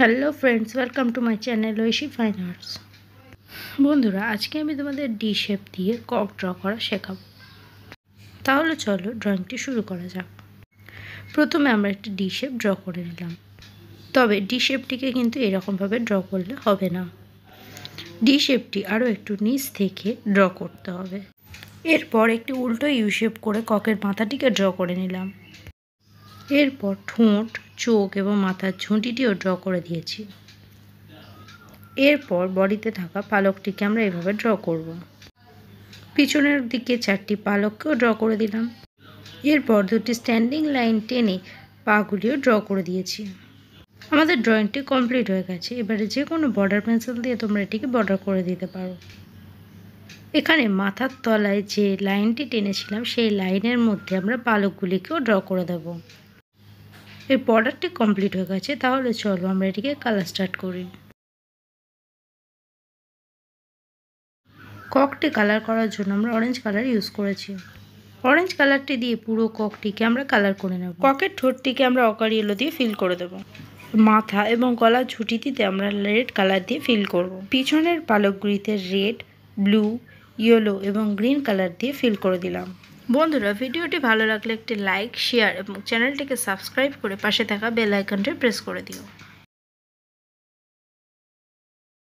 Hello friends welcome to my channel Aishi fine arts বন্ধুরা আজকে আমি তোমাদের ডি শেপ দিয়ে কক ড্র করা শেখাব তাহলে চলো ড্রয়িংটি শুরু করা যাক প্রথমে আমরা একটি ডি শেপ ড্র করে নিলাম তবে ডি শেপটিকে কিন্তু এরকমভাবে ড্র করলে হবে না ডি শেপটি আরও একটু নিচ থেকে ড্র করতে হবে এরপর একটি উল্টো ইউ শেপ করে ককের মাথাটিকে ড্র করে নিলাম এরপর ঠোঁট চোখ এবং মাথার ঝুঁটিটিও ড্র করে দিয়েছি এরপর বডিতে থাকা পালকটিকে আমরা এভাবে ড্র করব। পিছনের দিকে চারটি পালককেও ড্র করে দিলাম এরপর দুটি স্ট্যান্ডিং লাইন টেনে পাগুলিও ড্র করে দিয়েছি আমাদের ড্রয়িংটি কমপ্লিট হয়ে গেছে এবারে যে কোনো বর্ডার পেন্সিল দিয়ে তোমরা এটিকে বর্ডার করে দিতে পারো এখানে মাথার তলায় যে লাইনটি টেনেছিলাম সেই লাইনের মধ্যে আমরা পালকগুলিকেও ড্র করে দেবো এর বর্ডারটি কমপ্লিট হয়ে গেছে তাহলে চলো আমরা এটিকে কালার স্টার্ট করি ককটি কালার করার জন্য আমরা অরেঞ্জ কালার ইউজ করেছি অরেঞ্জ কালারটি দিয়ে পুরো ককটিকে আমরা কালার করে নেব ককের ঠোঁটটিকে আমরা অকার ইয়েলো দিয়ে ফিল করে দেব মাথা এবং গলার ঝুঁটিটিতে আমরা রেড কালার দিয়ে ফিল করব। পিছনের পালকগুলিতে রেড ব্লু ইয়েলো এবং গ্রিন কালার দিয়ে ফিল করে দিলাম বন্ধুরা ভিডিওটি ভালো লাগলে একটি লাইক শেয়ার এবং চ্যানেলটিকে সাবস্ক্রাইব করে পাশে থাকা বেল আইকনটি প্রেস করে দিও